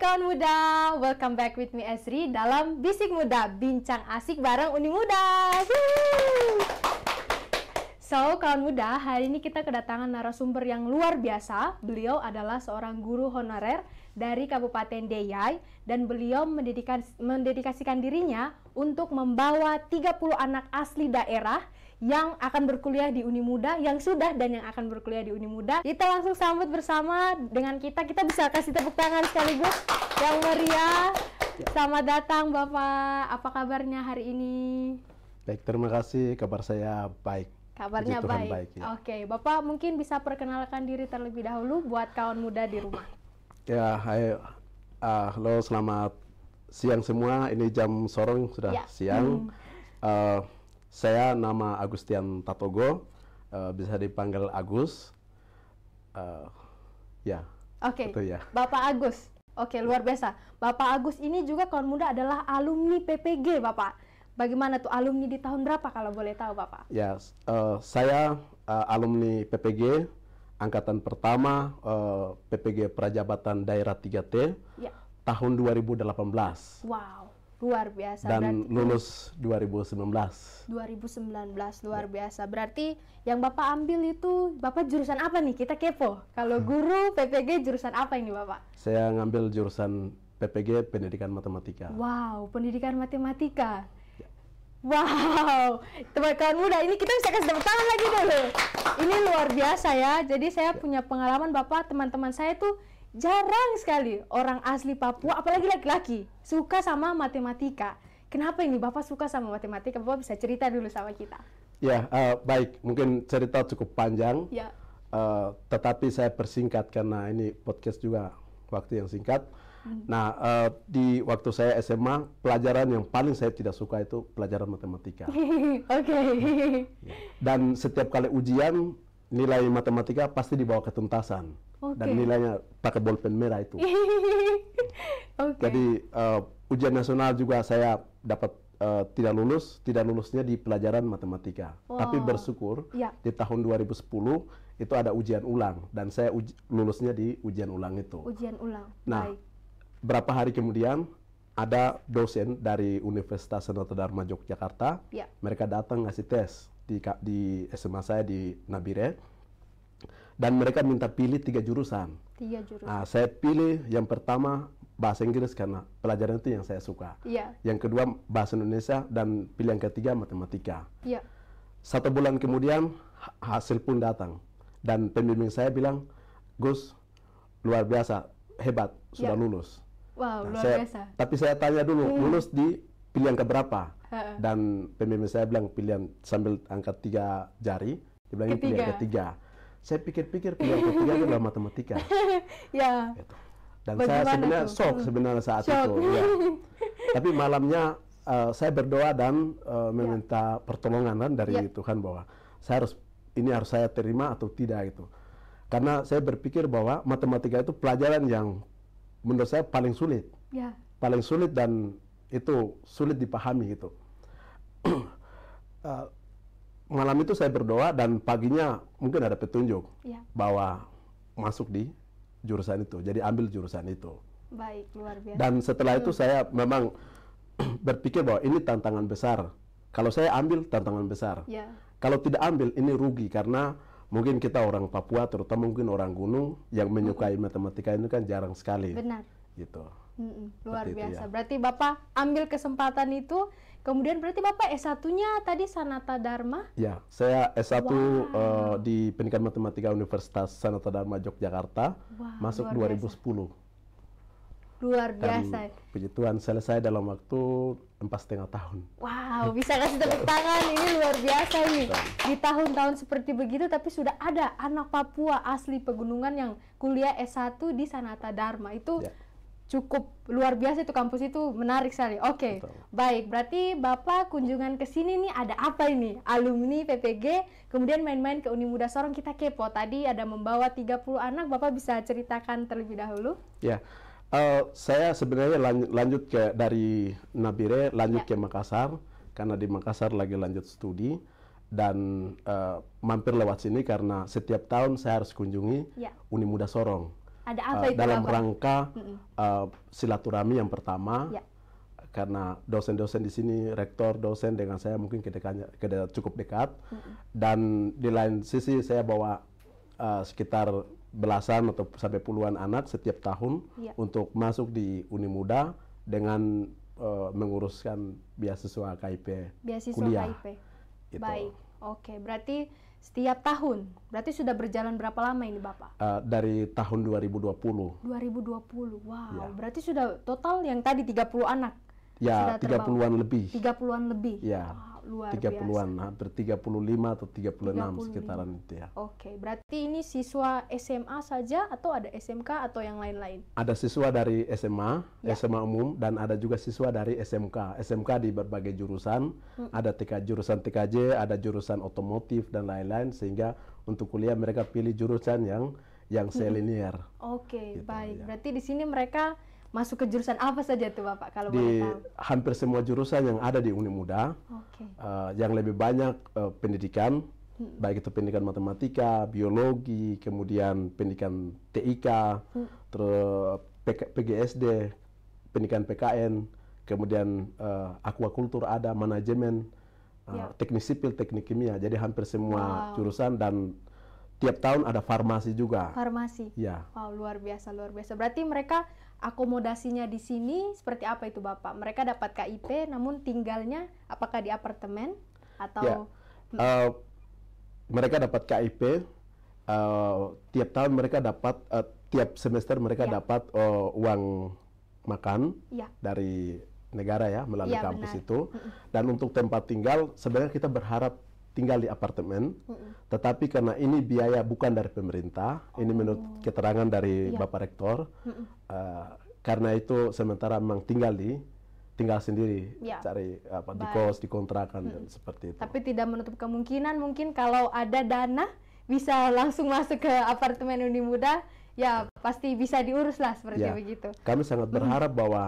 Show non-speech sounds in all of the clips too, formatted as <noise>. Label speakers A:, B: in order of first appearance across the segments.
A: kawan muda, welcome back with me Esri dalam Bisik Muda, bincang asik bareng Uni Muda. So, kawan muda, hari ini kita kedatangan narasumber yang luar biasa. Beliau adalah seorang guru honorer dari Kabupaten Deyai dan beliau mendedikasikan dirinya untuk membawa 30 anak asli daerah yang akan berkuliah di Uni Muda, yang sudah dan yang akan berkuliah di Uni Muda. Kita langsung sambut bersama dengan kita. Kita bisa kasih tepuk tangan sekaligus yang meriah. Selamat datang Bapak. Apa kabarnya hari ini?
B: Baik, terima kasih. Kabar saya baik. Kabarnya Tuhan baik. baik ya.
A: Oke, Bapak mungkin bisa perkenalkan diri terlebih dahulu buat kawan muda di rumah.
B: Ya, hai. Uh, halo, selamat siang semua. Ini jam sorong sudah ya. siang. Hmm. Uh, saya nama Agustian Tatogo, uh, bisa dipanggil Agus. Uh, ya. Oke. Okay. ya.
A: Bapak Agus. Oke, okay, luar biasa. Bapak Agus ini juga kawan muda adalah alumni PPG, Bapak. Bagaimana tuh alumni di tahun berapa kalau boleh tahu, Bapak?
B: Ya, uh, saya uh, alumni PPG angkatan pertama uh, PPG Prajabatan Daerah 3T yeah. tahun 2018.
A: Wow Luar biasa. Dan berarti, lulus
B: 2019.
A: 2019 luar ya. biasa. Berarti yang Bapak ambil itu Bapak jurusan apa nih? Kita kepo. Kalau <laughs> guru PPG jurusan apa ini Bapak?
B: Saya ngambil jurusan PPG Pendidikan Matematika.
A: Wow, Pendidikan Matematika. Ya. Wow, teman-teman muda ini kita bisa kasih tepuk tangan lagi dulu. Ini luar biasa ya. Jadi saya ya. punya pengalaman Bapak, teman-teman saya tuh jarang sekali orang asli Papua apalagi laki-laki suka sama matematika kenapa ini bapak suka sama matematika bapak bisa cerita dulu sama kita
B: ya uh, baik mungkin cerita cukup panjang ya. uh, tetapi saya persingkat karena ini podcast juga waktu yang singkat hmm. nah uh, di waktu saya SMA pelajaran yang paling saya tidak suka itu pelajaran matematika <laughs>
A: oke okay.
B: dan setiap kali ujian nilai matematika pasti dibawa ketuntasan
A: okay. dan nilainya
B: pakai bolpen merah itu. <laughs> okay. Jadi uh, ujian nasional juga saya dapat uh, tidak lulus, tidak lulusnya di pelajaran matematika. Wow. Tapi bersyukur ya. di tahun 2010 itu ada ujian ulang dan saya uj lulusnya di ujian ulang itu.
A: Ujian ulang. Nah, Baik.
B: berapa hari kemudian ada dosen dari Universitas Sanata Dharma Yogyakarta, ya. mereka datang ngasih tes di, di SMA saya di Nabire dan mereka minta pilih tiga jurusan.
A: Tiga jurusan. Nah,
B: saya pilih yang pertama bahasa Inggris karena pelajaran itu yang saya suka. Iya. Yang kedua bahasa Indonesia dan pilihan ketiga matematika. Iya. Satu bulan kemudian hasil pun datang dan pembimbing saya bilang, Gus luar biasa hebat sudah ya. lulus.
A: Wow nah, luar saya, biasa.
B: Tapi saya tanya dulu hmm. lulus di pilihan keberapa? dan pemimpin saya bilang pilihan sambil angkat tiga jari dia bilang ketiga. ini pilihan ketiga saya pikir-pikir pilihan <laughs> ketiga adalah matematika
A: <laughs> ya gitu.
B: dan Bagaimana saya sebenarnya itu? shock hmm. sebenarnya saat shock. itu ya. <laughs> tapi malamnya uh, saya berdoa dan uh, meminta ya. pertolongan kan dari ya. Tuhan bahwa saya harus ini harus saya terima atau tidak itu. karena saya berpikir bahwa matematika itu pelajaran yang menurut saya paling sulit ya. paling sulit dan itu sulit dipahami gitu
A: uh, eh,
B: malam itu saya berdoa dan paginya mungkin ada petunjuk ya. bahwa masuk di jurusan itu. Jadi ambil jurusan itu.
A: Baik, luar biasa. Dan setelah hmm. itu saya
B: memang <clears throat> berpikir bahwa ini tantangan besar. Kalau saya ambil tantangan besar. Ya. Kalau tidak ambil ini rugi karena mungkin kita orang Papua terutama mungkin orang gunung yang hmm. menyukai hmm. matematika ini kan jarang sekali. Benar. Gitu.
A: Hmm, hmm. luar Seperti biasa. Itu, ya. Berarti Bapak ambil kesempatan itu Kemudian berarti Bapak S1-nya tadi Sanata Dharma?
B: Ya, saya S1 wow. uh, di Pendidikan Matematika Universitas Sanata Dharma Yogyakarta, wow, masuk luar 2010.
A: Luar biasa. Dan,
B: puji Tuhan selesai dalam waktu empat setengah tahun.
A: Wow, bisa kasih tepuk tangan ini luar biasa ini. Di tahun-tahun seperti begitu tapi sudah ada anak Papua asli pegunungan yang kuliah S1 di Sanata Dharma itu. Ya cukup luar biasa itu kampus itu menarik sekali. Oke, okay. baik. Berarti Bapak kunjungan ke sini nih ada apa ini? Alumni PPG, kemudian main-main ke Uni Muda Sorong kita kepo. Tadi ada membawa 30 anak, Bapak bisa ceritakan terlebih dahulu? Ya,
B: uh, saya sebenarnya lanjut, ke dari Nabire, lanjut yeah. ke Makassar, karena di Makassar lagi lanjut studi. Dan uh, mampir lewat sini karena setiap tahun saya harus kunjungi yeah. Uni Muda Sorong
A: ada apa eh, Dalam apa?
B: rangka uh, silaturahmi yang pertama. Ya. Karena dosen-dosen di sini, rektor, dosen dengan saya mungkin kedekatnya cukup dekat. Mm -hmm. Dan di lain sisi saya bawa uh, sekitar belasan atau sampai puluhan anak setiap tahun ya. untuk masuk di Uni Muda dengan uh, menguruskan beasiswa KIP.
A: Beasiswa kuliah. KIP. Gitu. Baik. Oke, berarti setiap tahun, berarti sudah berjalan berapa lama ini Bapak?
B: Uh, dari tahun 2020.
A: 2020, wow. Ya. Berarti sudah total yang tadi 30 anak.
B: Ya, 30-an lebih.
A: 30-an lebih. Ya. Wow puluhan,
B: hampir an hampir lima atau tiga puluh enam sekitaran itu ya.
A: Oke, okay. berarti ini siswa SMA saja atau ada SMK atau yang lain-lain?
B: Ada siswa dari SMA, ya. SMA umum dan ada juga siswa dari SMK. SMK di berbagai jurusan, hmm. ada TK jurusan TKJ, ada jurusan otomotif dan lain-lain sehingga untuk kuliah mereka pilih jurusan yang yang hmm. selinier.
A: Oke, okay, gitu, baik. Ya. Berarti di sini mereka masuk ke jurusan apa saja tuh Bapak kalau di tahu?
B: hampir semua jurusan yang ada di Uni Muda. Okay. Uh, eh, yang lebih banyak uh, pendidikan hmm. baik itu pendidikan matematika, biologi, kemudian pendidikan TIK, hmm. terus PK, PGSD, pendidikan PKN, kemudian uh, eh, aquakultur ada, manajemen, uh, ya. teknik sipil, teknik kimia. Jadi hampir semua wow. jurusan dan tiap tahun ada farmasi juga. Farmasi. Ya.
A: Wow, luar biasa, luar biasa. Berarti mereka akomodasinya di sini seperti apa itu Bapak? Mereka dapat KIP namun tinggalnya apakah di apartemen atau
B: ya. uh, mereka dapat KIP uh, eh, tiap tahun mereka dapat uh, tiap semester mereka ya. dapat uh, uang makan ya. dari negara ya melalui ya, kampus benar. itu. Dan untuk tempat tinggal sebenarnya kita berharap tinggal di apartemen, mm -hmm. tetapi karena ini biaya bukan dari pemerintah, oh. ini menurut oh. keterangan dari yeah. Bapak Rektor, mm -hmm. Uh, karena itu sementara memang tinggal di tinggal sendiri ya. cari apa di kos di kontrakan hmm. dan seperti itu.
A: Tapi tidak menutup kemungkinan mungkin kalau ada dana bisa langsung masuk ke apartemen Uni Muda ya, ya. pasti bisa diurus lah seperti ya. begitu.
B: Kami sangat berharap hmm. bahwa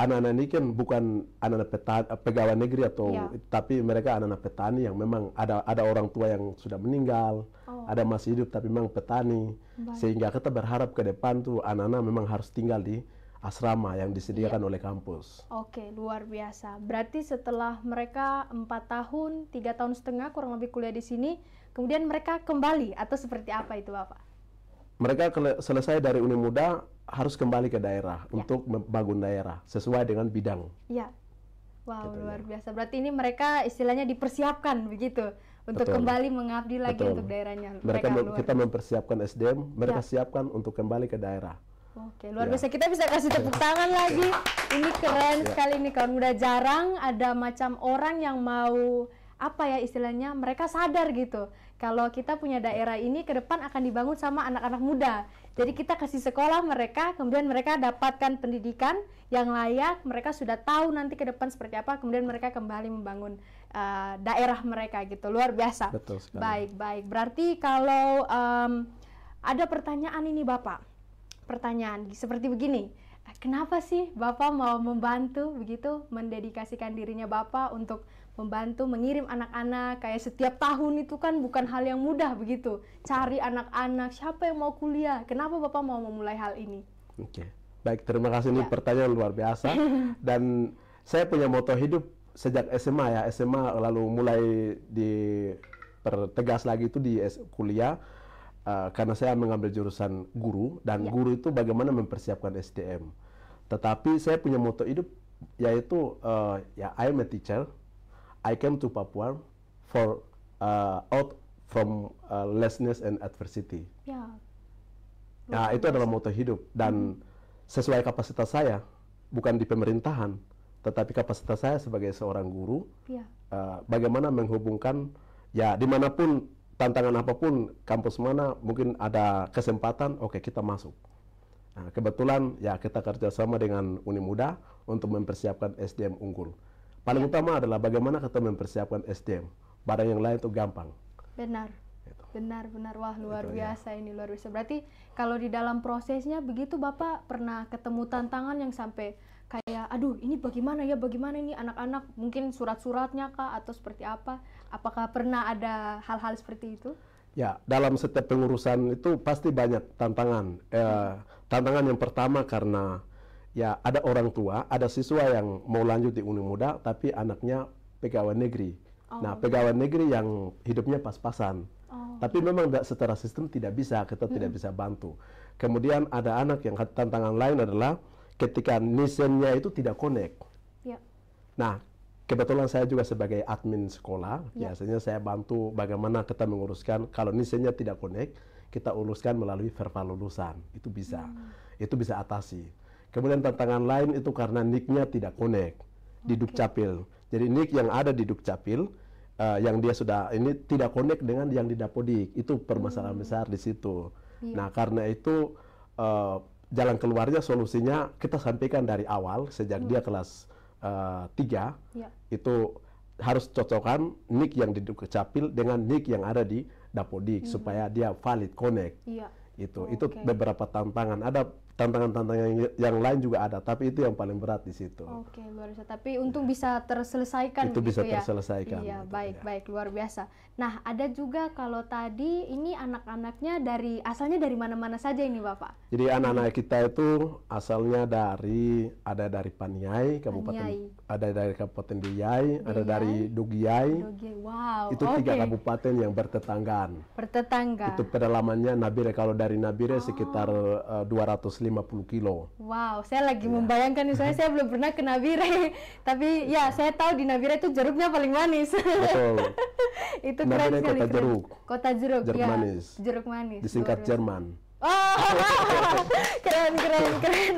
B: anak-anak ini kan bukan anak-anak petani, eh, pegawai negeri atau ya. tapi mereka anak-anak petani yang memang ada ada orang tua yang sudah meninggal, oh. ada masih hidup tapi memang petani. Baik. Sehingga kita berharap ke depan tuh anak-anak memang harus tinggal di asrama yang disediakan ya. oleh kampus.
A: Oke, luar biasa. Berarti setelah mereka empat tahun, tiga tahun setengah kurang lebih kuliah di sini, kemudian mereka kembali atau seperti apa itu Bapak?
B: mereka selesai dari Uni Muda harus kembali ke daerah ya. untuk membangun daerah sesuai dengan bidang.
A: Ya. Wow, gitu luar ya. biasa. Berarti ini mereka istilahnya dipersiapkan begitu untuk Betul. kembali mengabdi lagi Betul. untuk daerahnya. Mereka, mereka kita
B: mempersiapkan SDM, ya. mereka ya. siapkan untuk kembali ke daerah.
A: Oke, luar ya. biasa. Kita bisa kasih tepuk ya. tangan lagi. Ini keren ya. sekali ini. kawan muda. Jarang ada macam orang yang mau apa ya istilahnya mereka sadar gitu kalau kita punya daerah ini ke depan akan dibangun sama anak-anak muda. Jadi kita kasih sekolah mereka, kemudian mereka dapatkan pendidikan yang layak, mereka sudah tahu nanti ke depan seperti apa, kemudian mereka kembali membangun uh, daerah mereka gitu. Luar biasa. Betul sekali. Baik, baik. Berarti kalau um, ada pertanyaan ini Bapak. Pertanyaan seperti begini. Kenapa sih Bapak mau membantu begitu mendedikasikan dirinya Bapak untuk membantu mengirim anak-anak kayak setiap tahun itu kan bukan hal yang mudah begitu cari anak-anak siapa yang mau kuliah kenapa bapak mau memulai hal ini oke okay.
B: baik terima kasih ya. ini pertanyaan luar biasa <laughs> dan saya punya moto hidup sejak SMA ya SMA lalu mulai dipertegas lagi itu di kuliah uh, karena saya mengambil jurusan guru dan ya. guru itu bagaimana mempersiapkan SDM tetapi saya punya moto hidup yaitu uh, ya i'm am a teacher I came to Papua for uh, out from uh, lessness and adversity.
A: Ya. Nah, itu
B: adalah moto hidup dan hmm. sesuai kapasitas saya, bukan di pemerintahan, tetapi kapasitas saya sebagai seorang guru, ya. uh, bagaimana menghubungkan ya dimanapun tantangan apapun kampus mana mungkin ada kesempatan, oke okay, kita masuk. Nah, kebetulan ya kita kerjasama dengan Uni Muda untuk mempersiapkan SDM unggul. Paling ya. utama adalah bagaimana kita mempersiapkan SDM. Barang yang lain itu gampang.
A: Benar. Gitu. Benar, benar. Wah, gitu, luar gitu, biasa ya. ini, luar biasa. Berarti kalau di dalam prosesnya begitu Bapak pernah ketemu tantangan yang sampai kayak aduh ini bagaimana ya bagaimana ini anak-anak mungkin surat-suratnya kah atau seperti apa apakah pernah ada hal-hal seperti itu
B: ya dalam setiap pengurusan itu pasti banyak tantangan eh, hmm. tantangan yang pertama karena ya ada orang tua, ada siswa yang mau lanjut di Uni Muda tapi anaknya pegawai negeri.
A: Nah, oh. Nah, pegawai
B: negeri yang hidupnya pas-pasan. Oh. Tapi memang tidak secara sistem tidak bisa, kita hmm. tidak bisa bantu. Kemudian ada anak yang tantangan lain adalah ketika nisennya itu tidak connect. Ya. Nah, kebetulan saya juga sebagai admin sekolah, ya. biasanya saya bantu bagaimana kita menguruskan kalau nisennya tidak connect, kita uruskan melalui verbal lulusan. Itu bisa. Hmm. Itu bisa atasi. Kemudian tantangan lain itu karena nicknya tidak connect di Dukcapil. Jadi nick yang ada di Dukcapil uh, yang dia sudah ini tidak connect dengan yang di Dapodik. Itu permasalahan hmm. besar di situ. Yeah. Nah, karena itu uh, jalan keluarnya solusinya kita sampaikan dari awal sejak hmm. dia kelas uh, 3 yeah. itu harus cocokkan nick yang di Dukcapil dengan nick yang ada di Dapodik hmm. supaya dia valid connect. Yeah. Itu oh, itu okay. beberapa tantangan. Ada tantangan-tantangan yang lain juga ada, tapi itu yang paling berat di situ.
A: Oke, luar biasa. Tapi untung bisa terselesaikan itu bisa gitu ya. terselesaikan. Iya, gitu, baik, ya. baik, luar biasa. Nah, ada juga kalau tadi ini anak-anaknya dari asalnya dari mana-mana saja ini, Bapak?
B: Jadi anak-anak kita itu asalnya dari ada dari Paniai, Kabupaten Paniai. ada dari Kabupaten Diyai, ada dari Dugiai.
A: Wow. Itu okay. tiga
B: kabupaten yang bertetanggaan.
A: Bertetangga. Itu
B: pedalamannya Nabire kalau dari Nabire oh. sekitar eh, uh, 200 50 kilo.
A: Wow, saya lagi ya. membayangkan nih, soalnya saya belum pernah ke Nabire. <laughs> Tapi ya saya tahu di Nabire itu jeruknya paling manis. Betul. <laughs> itu Nabire keren Kota jeruk. Kota jeruk, jeruk ya. manis. Jeruk manis. Disingkat Jerman. Oh, <laughs> keren keren keren.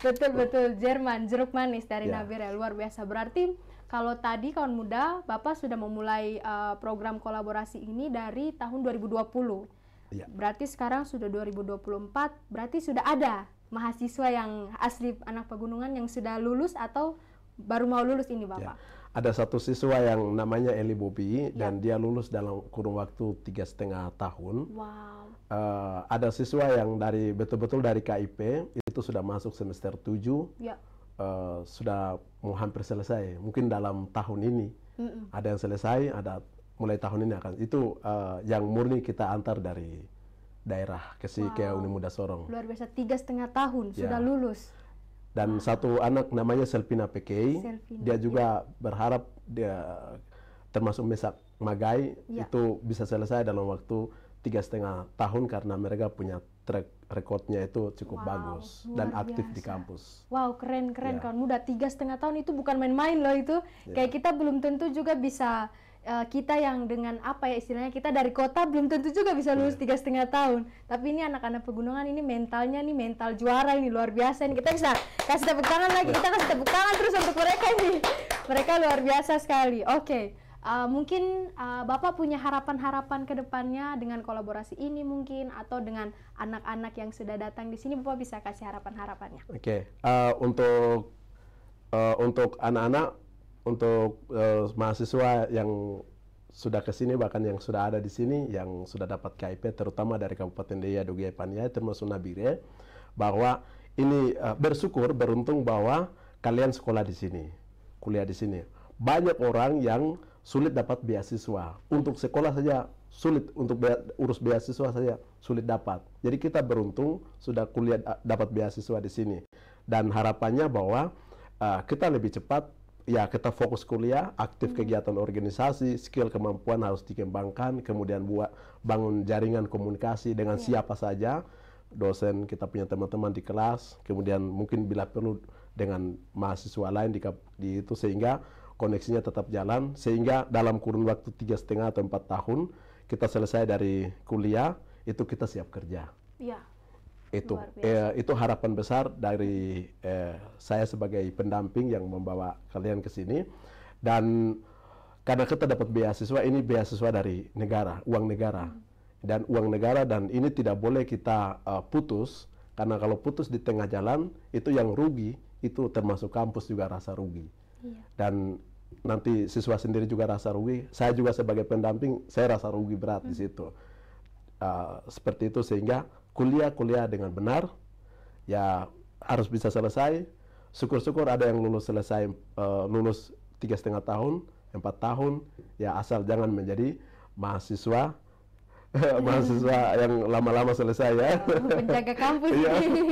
A: betul betul Jerman, jeruk manis dari ya. Nabire luar biasa. Berarti kalau tadi kawan muda, Bapak sudah memulai uh, program kolaborasi ini dari tahun 2020. Ya. Berarti sekarang sudah 2024, berarti sudah ada mahasiswa yang asli anak pegunungan yang sudah lulus atau baru mau lulus ini ya. Bapak? Ya.
B: Ada satu siswa yang namanya Eli Bobi ya. dan dia lulus dalam kurun waktu tiga setengah tahun. Wow. Uh, ada siswa yang dari betul-betul dari KIP itu sudah masuk semester 7 ya. uh, sudah mau hampir selesai, mungkin dalam tahun ini. Mm -mm. Ada yang selesai, ada mulai tahun ini akan itu uh, yang murni kita antar dari daerah ke si wow. ke Uni Muda Sorong.
A: Luar biasa tiga setengah tahun ya. sudah lulus.
B: Dan wow. satu anak namanya Selvina PK Selfina. dia juga ya. berharap dia termasuk mesak magai ya. itu bisa selesai dalam waktu tiga setengah tahun karena mereka punya track recordnya itu cukup wow, bagus dan aktif biasa. di kampus.
A: Wow keren keren ya. kawan muda tiga setengah tahun itu bukan main-main loh itu ya. kayak kita belum tentu juga bisa Eh, kita yang dengan apa ya istilahnya kita dari kota belum tentu juga bisa lulus iya. tiga setengah tahun tapi ini anak-anak pegunungan ini mentalnya nih mental juara ini luar biasa ini kita bisa kasih tepuk tangan lagi kita iya. kasih tepuk tangan terus untuk mereka ini mereka luar biasa sekali oke okay. Uh, eh, mungkin uh, Bapak punya harapan-harapan ke depannya dengan kolaborasi ini mungkin atau dengan anak-anak yang sudah datang di sini Bapak bisa kasih harapan-harapannya. Oke,
B: okay. uh, untuk uh, untuk anak-anak untuk uh, mahasiswa yang sudah ke sini bahkan yang sudah ada di sini yang sudah dapat KIP terutama dari Kabupaten Daya Dogia Paniai termasuk Nabire bahwa ini uh, bersyukur beruntung bahwa kalian sekolah di sini kuliah di sini banyak orang yang sulit dapat beasiswa untuk sekolah saja sulit untuk be urus beasiswa saja sulit dapat jadi kita beruntung sudah kuliah eh, dapat beasiswa di sini dan harapannya bahwa uh, kita lebih cepat ya kita fokus kuliah, aktif hmm. kegiatan organisasi, skill kemampuan harus dikembangkan, kemudian buat bangun jaringan komunikasi dengan yeah. siapa saja, dosen kita punya teman-teman di kelas, kemudian mungkin bila perlu dengan mahasiswa lain di, di itu sehingga koneksinya tetap jalan sehingga dalam kurun waktu tiga setengah atau empat tahun kita selesai dari kuliah itu kita siap kerja. Iya itu eh, itu harapan besar dari eh, saya sebagai pendamping yang membawa kalian ke sini dan karena kita dapat beasiswa ini beasiswa dari negara uang negara hmm. dan uang negara dan ini tidak boleh kita uh, putus karena kalau putus di tengah jalan itu yang rugi itu termasuk kampus juga rasa rugi iya. dan nanti siswa sendiri juga rasa rugi saya juga sebagai pendamping saya rasa rugi berat hmm. di situ uh, seperti itu sehingga kuliah-kuliah dengan benar, ya harus bisa selesai. Syukur-syukur ada yang lulus selesai, uh, lulus tiga setengah tahun, empat tahun, ya asal jangan menjadi mahasiswa <laughs> mahasiswa yang lama-lama selesai ya. Iya, penjaga kampus Iya. <laughs> Oke,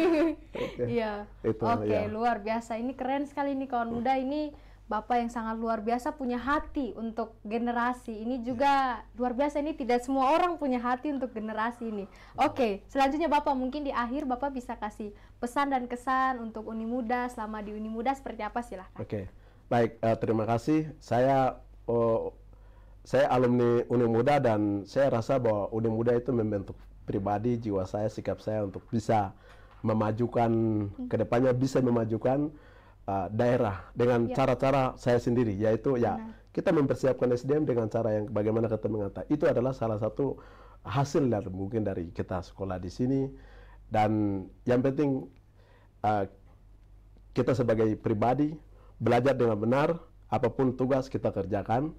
B: okay. Yeah. okay, yeah. luar
A: biasa. Ini keren sekali nih kawan muda ini Bapak yang sangat luar biasa punya hati untuk generasi ini juga luar biasa ini tidak semua orang punya hati untuk generasi ini. Oke, okay, selanjutnya Bapak mungkin di akhir Bapak bisa kasih pesan dan kesan untuk Uni Muda selama di Uni Muda seperti apa silahkan.
B: Oke, okay. baik uh, terima kasih. Saya uh, saya alumni Uni Muda dan saya rasa bahwa Uni Muda itu membentuk pribadi jiwa saya sikap saya untuk bisa memajukan hmm. kedepannya bisa memajukan Eh, daerah dengan ya. cara-cara ya. saya sendiri yaitu ya ya kita mempersiapkan SDM dengan cara yang bagaimana kita mengata itu adalah salah satu hasil dari mungkin dari kita sekolah di sini dan yang penting uh, kita sebagai pribadi belajar dengan benar apapun tugas kita kerjakan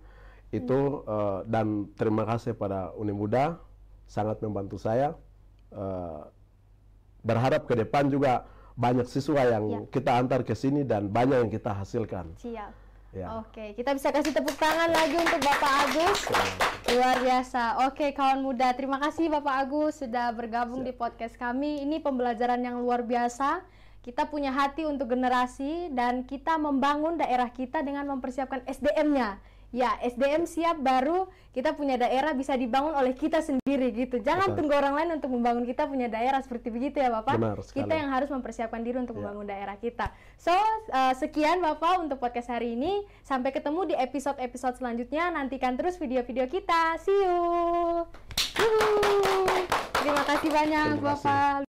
B: itu hmm. uh, dan terima kasih pada Uni Muda sangat membantu saya uh, berharap ke depan juga banyak siswa yang ya. kita antar ke sini dan banyak yang kita hasilkan. Siap. Ya.
A: Oke, kita bisa kasih tepuk tangan lagi untuk Bapak Agus. Ya. Luar biasa. Oke, kawan muda, terima kasih Bapak Agus sudah bergabung Siap. di podcast kami. Ini pembelajaran yang luar biasa. Kita punya hati untuk generasi dan kita membangun daerah kita dengan mempersiapkan SDM-nya ya SDM siap baru kita punya daerah bisa dibangun oleh kita sendiri gitu. Jangan Betul. tunggu orang lain untuk membangun kita punya daerah seperti begitu ya Bapak. Benar Kita yang harus mempersiapkan diri untuk ya. membangun daerah kita. So uh, sekian Bapak untuk podcast hari ini. Sampai ketemu di episode-episode selanjutnya. Nantikan terus video-video kita. See you. Terima kasih banyak Terima kasih. Bapak.